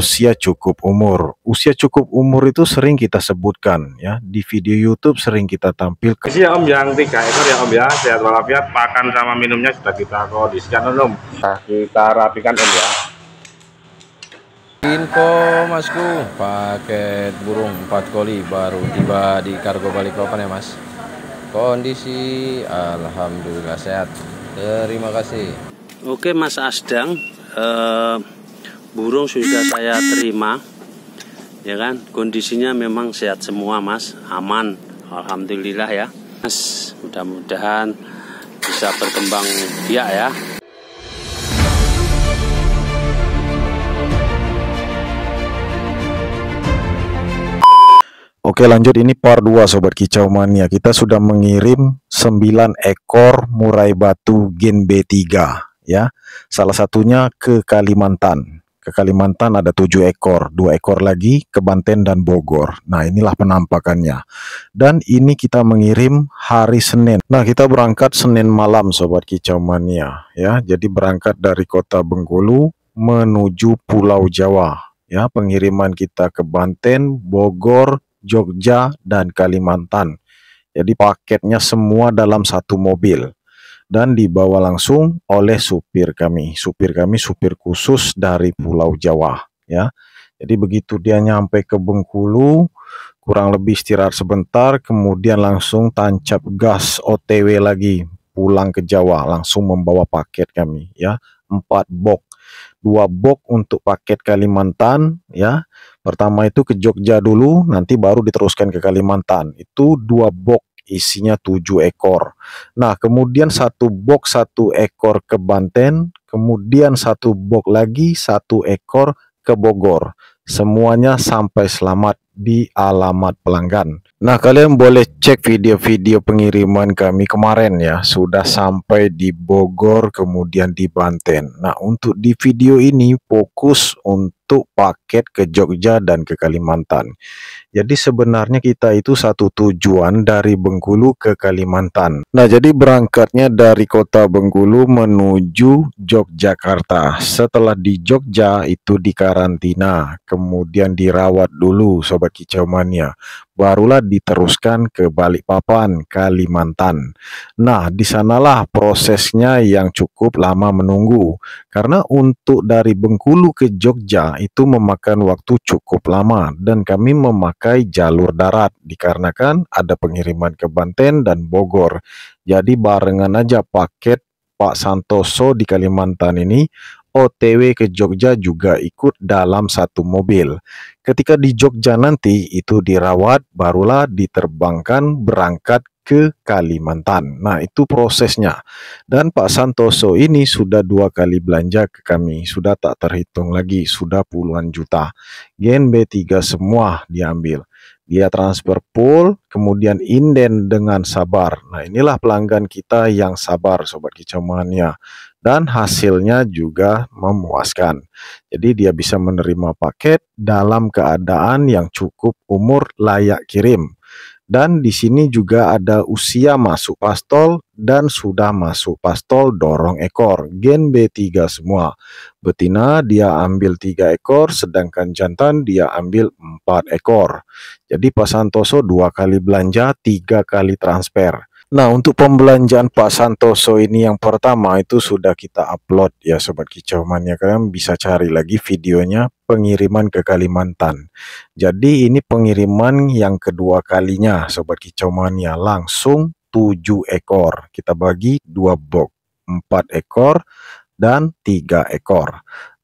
usia cukup umur. Usia cukup umur itu sering kita sebutkan ya di video YouTube sering kita tampilkan. Isi iya, ya Om yang tiga ekor ya Om ya sehat walafiat pakan sama minumnya sudah kita kondisikan Om. Nah, kita rapikan Om ya. Info Masku, paket burung 4 koli baru tiba di kargo Balikpapan ya Mas. Kondisi alhamdulillah sehat. Terima kasih. Oke Mas Asdang, uh burung sudah saya terima ya kan kondisinya memang sehat semua mas aman alhamdulillah ya mas mudah-mudahan bisa berkembang biak ya Oke lanjut ini part 2 Sobat Kicau Mania Kita sudah mengirim 9 ekor murai batu gen B3 ya. Salah satunya ke Kalimantan ke Kalimantan ada tujuh ekor, dua ekor lagi ke Banten dan Bogor. Nah inilah penampakannya. Dan ini kita mengirim hari Senin. Nah kita berangkat Senin malam Sobat Kicau Mania ya. Jadi berangkat dari kota Bengkulu menuju Pulau Jawa ya. Pengiriman kita ke Banten, Bogor, Jogja, dan Kalimantan. Jadi paketnya semua dalam satu mobil dan dibawa langsung oleh supir kami. Supir kami supir khusus dari Pulau Jawa ya. Jadi begitu dia nyampe ke Bengkulu kurang lebih istirahat sebentar kemudian langsung tancap gas OTW lagi pulang ke Jawa langsung membawa paket kami ya. Empat box. dua box untuk paket Kalimantan ya. Pertama itu ke Jogja dulu nanti baru diteruskan ke Kalimantan. Itu dua box isinya 7 ekor. Nah, kemudian satu box satu ekor ke Banten, kemudian satu box lagi satu ekor ke Bogor. Semuanya sampai selamat di alamat pelanggan. Nah, kalian boleh cek video-video pengiriman kami kemarin ya, sudah sampai di Bogor kemudian di Banten. Nah, untuk di video ini fokus untuk satu paket ke Jogja dan ke Kalimantan. Jadi sebenarnya kita itu satu tujuan dari Bengkulu ke Kalimantan. Nah, jadi berangkatnya dari kota Bengkulu menuju Yogyakarta. Setelah di Jogja itu dikarantina, kemudian dirawat dulu sobat Kicau Mania barulah diteruskan ke Balikpapan, Kalimantan. Nah, di sanalah prosesnya yang cukup lama menunggu karena untuk dari Bengkulu ke Jogja itu memakan waktu cukup lama dan kami memakai jalur darat dikarenakan ada pengiriman ke Banten dan Bogor. Jadi barengan aja paket Pak Santoso di Kalimantan ini OTW ke Jogja juga ikut dalam satu mobil. Ketika di Jogja nanti itu dirawat barulah diterbangkan berangkat ke Kalimantan. Nah, itu prosesnya. Dan Pak Santoso ini sudah dua kali belanja ke kami, sudah tak terhitung lagi, sudah puluhan juta. Gen B3 semua diambil dia transfer pool, kemudian inden dengan sabar. Nah, inilah pelanggan kita yang sabar sobat Mania. dan hasilnya juga memuaskan. Jadi dia bisa menerima paket dalam keadaan yang cukup umur layak kirim. Dan di sini juga ada usia masuk pastol dan sudah masuk pastol dorong ekor, gen B3 semua. Betina dia ambil tiga ekor, sedangkan jantan dia ambil empat ekor. Jadi Pasantoso dua kali belanja, tiga kali transfer. Nah, untuk pembelanjaan Pak Santoso ini yang pertama itu sudah kita upload ya Sobat kicau mania Kalian bisa cari lagi videonya pengiriman ke Kalimantan. Jadi ini pengiriman yang kedua kalinya Sobat kicau mania langsung 7 ekor. Kita bagi dua box, 4 ekor dan 3 ekor.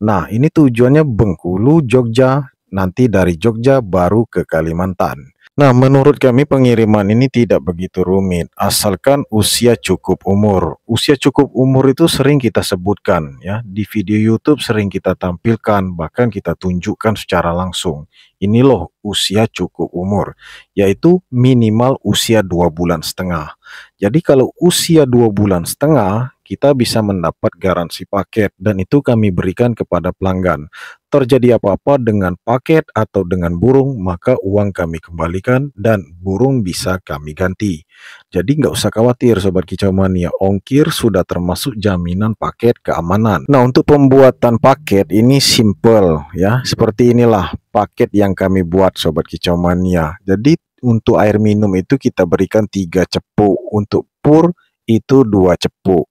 Nah, ini tujuannya Bengkulu, Jogja, nanti dari Jogja baru ke Kalimantan. Nah, menurut kami pengiriman ini tidak begitu rumit, asalkan usia cukup umur. Usia cukup umur itu sering kita sebutkan ya, di video YouTube sering kita tampilkan, bahkan kita tunjukkan secara langsung. Ini loh usia cukup umur, yaitu minimal usia dua bulan setengah. Jadi kalau usia dua bulan setengah, kita bisa mendapat garansi paket dan itu kami berikan kepada pelanggan. Terjadi apa-apa dengan paket atau dengan burung, maka uang kami kembalikan dan burung bisa kami ganti. Jadi nggak usah khawatir Sobat Kicau Mania, ongkir sudah termasuk jaminan paket keamanan. Nah untuk pembuatan paket ini simple ya, seperti inilah paket yang kami buat Sobat Kicau Mania. Jadi untuk air minum itu kita berikan tiga cepu. untuk pur itu dua cepu.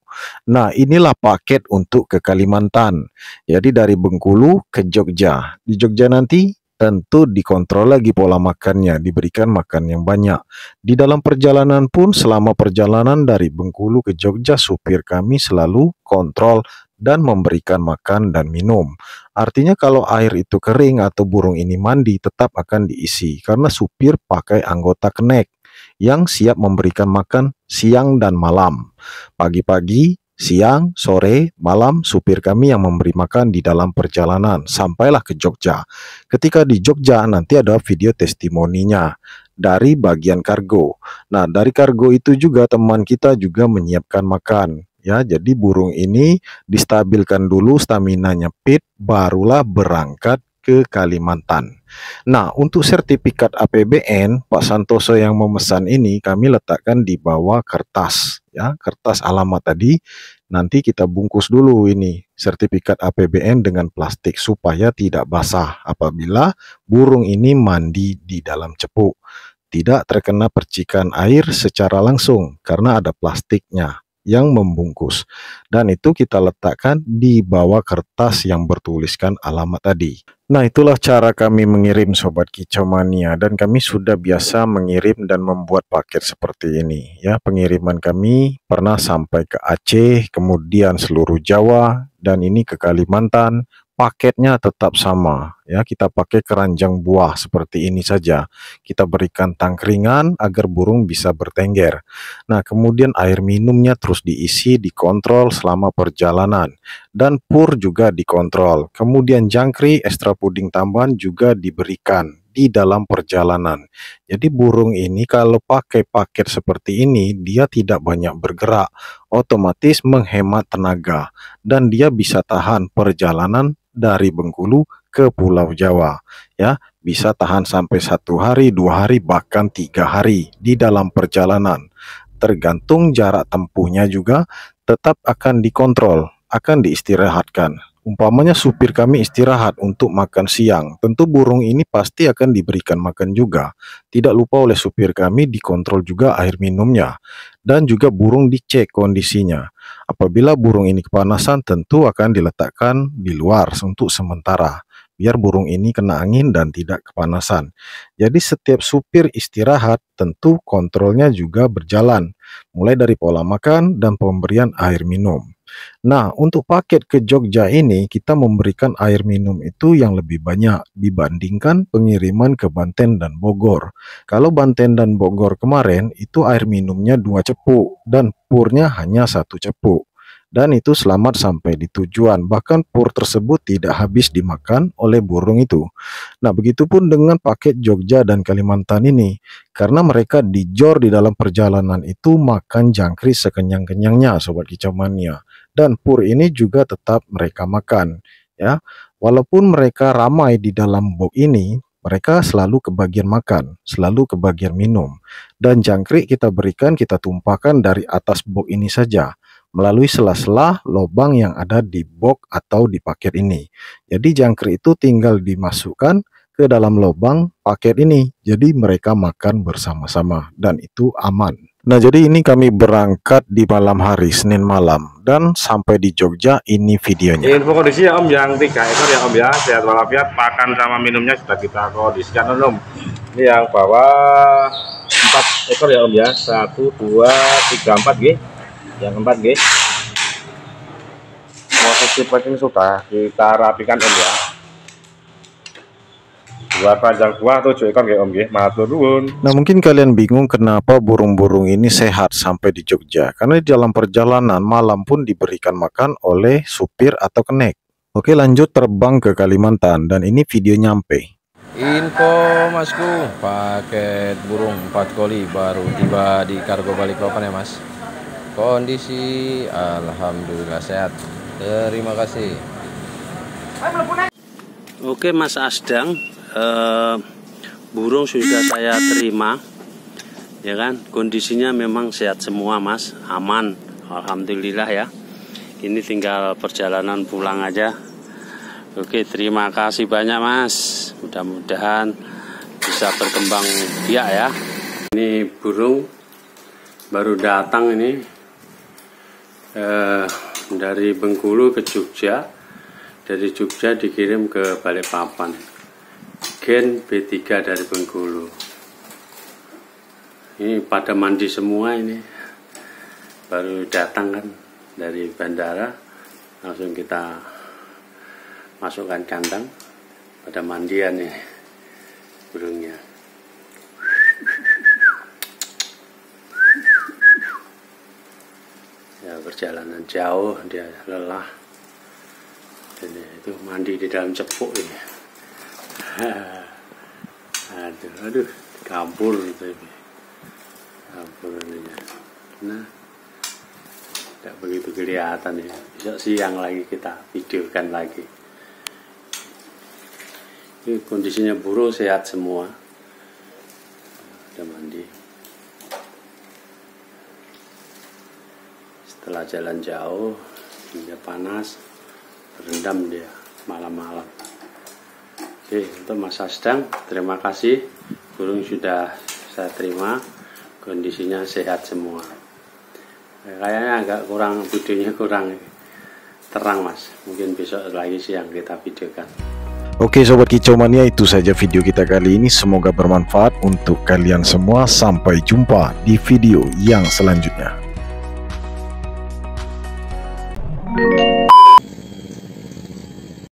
Nah, inilah paket untuk ke Kalimantan. Jadi dari Bengkulu ke Jogja. Di Jogja nanti tentu dikontrol lagi pola makannya, diberikan makan yang banyak. Di dalam perjalanan pun selama perjalanan dari Bengkulu ke Jogja supir kami selalu kontrol dan memberikan makan dan minum. Artinya kalau air itu kering atau burung ini mandi tetap akan diisi karena supir pakai anggota kenek yang siap memberikan makan siang dan malam. Pagi-pagi, siang, sore, malam supir kami yang memberi makan di dalam perjalanan sampailah ke Jogja. Ketika di Jogja nanti ada video testimoninya dari bagian kargo. Nah, dari kargo itu juga teman kita juga menyiapkan makan ya jadi burung ini distabilkan dulu stamina nyepit barulah berangkat ke Kalimantan. Nah, untuk sertifikat APBN Pak Santoso yang memesan ini kami letakkan di bawah kertas ya, kertas alamat tadi. Nanti kita bungkus dulu ini sertifikat APBN dengan plastik supaya tidak basah apabila burung ini mandi di dalam cepuk. Tidak terkena percikan air secara langsung karena ada plastiknya yang membungkus dan itu kita letakkan di bawah kertas yang bertuliskan alamat tadi. Nah, itulah cara kami mengirim sobat kicomania dan kami sudah biasa mengirim dan membuat paket seperti ini ya. Pengiriman kami pernah sampai ke Aceh, kemudian seluruh Jawa dan ini ke Kalimantan, paketnya tetap sama ya kita pakai keranjang buah seperti ini saja kita berikan tangkringan agar burung bisa bertengger nah kemudian air minumnya terus diisi dikontrol selama perjalanan dan pur juga dikontrol kemudian jangkri ekstra puding tambahan juga diberikan di dalam perjalanan. Jadi burung ini kalau pakai paket seperti ini, dia tidak banyak bergerak, otomatis menghemat tenaga dan dia bisa tahan perjalanan dari Bengkulu ke Pulau Jawa ya bisa tahan sampai satu hari dua hari bahkan tiga hari di dalam perjalanan tergantung jarak tempuhnya juga tetap akan dikontrol akan diistirahatkan umpamanya supir kami istirahat untuk makan siang, tentu burung ini pasti akan diberikan makan juga. Tidak lupa oleh supir kami dikontrol juga air minumnya dan juga burung dicek kondisinya. Apabila burung ini kepanasan, tentu akan diletakkan di luar untuk sementara, biar burung ini kena angin dan tidak kepanasan. Jadi setiap supir istirahat, tentu kontrolnya juga berjalan, mulai dari pola makan dan pemberian air minum. Nah, untuk paket ke Jogja ini kita memberikan air minum itu yang lebih banyak dibandingkan pengiriman ke Banten dan Bogor. Kalau Banten dan Bogor kemarin itu air minumnya dua cepuk dan purnya hanya satu cepuk dan itu selamat sampai di tujuan. Bahkan pur tersebut tidak habis dimakan oleh burung itu. Nah, begitupun dengan paket Jogja dan Kalimantan ini. Karena mereka dijor di dalam perjalanan itu makan jangkrik sekenyang-kenyangnya Sobat Kicau Mania dan pur ini juga tetap mereka makan ya. Walaupun mereka ramai di dalam box ini, mereka selalu kebagian makan, selalu kebagian minum. Dan jangkrik kita berikan, kita tumpahkan dari atas box ini saja melalui sela-sela lubang yang ada di box atau di paket ini. Jadi jangkrik itu tinggal dimasukkan ke dalam lubang paket ini. Jadi mereka makan bersama-sama dan itu aman. Nah, jadi ini kami berangkat di malam hari, Senin malam. Dan sampai di Jogja, ini videonya. Info kondisi ya Om yang tiga ekor ya Om ya. Sehat walafiat, makan sama minumnya sudah kita kondisikan Om. Ini yang bawah empat ekor ya Om ya. Satu, dua, tiga, empat G. Yang empat G. Posisi pancing sudah kita rapikan Om ya buat panjang buah tuh cuy kan Om gih Matur nuwun. Nah, mungkin kalian bingung kenapa burung-burung ini sehat sampai di Jogja. Karena di dalam perjalanan malam pun diberikan makan oleh supir atau kenek. Oke, lanjut terbang ke Kalimantan dan ini video nyampe. Info masku, paket burung 4 koli baru tiba di kargo Balikpapan ya mas Kondisi Alhamdulillah sehat Terima kasih Oke mas Asdang eh, burung sudah saya terima ya kan kondisinya memang sehat semua mas aman Alhamdulillah ya ini tinggal perjalanan pulang aja Oke terima kasih banyak mas mudah-mudahan bisa berkembang dia ya ini burung baru datang ini eh, dari Bengkulu ke Jogja dari Jogja dikirim ke Balikpapan Gen B3 dari Bengkulu. Ini pada mandi semua ini. Baru datang kan dari bandara langsung kita masukkan kandang pada mandian nih burungnya. Ya perjalanan jauh dia lelah. Ini itu mandi di dalam cepuk ini. aduh kabur tapi kabur ininya nah tidak begitu kelihatan ya besok siang lagi kita videokan lagi ini kondisinya buruk sehat semua udah mandi setelah jalan jauh hingga panas terendam dia malam-malam Oke, untuk Mas Asdang, terima kasih. Burung sudah saya terima. Kondisinya sehat semua. Kayaknya agak kurang videonya kurang terang, Mas. Mungkin besok lagi siang kita videokan. Oke sobat mania itu saja video kita kali ini semoga bermanfaat untuk kalian semua sampai jumpa di video yang selanjutnya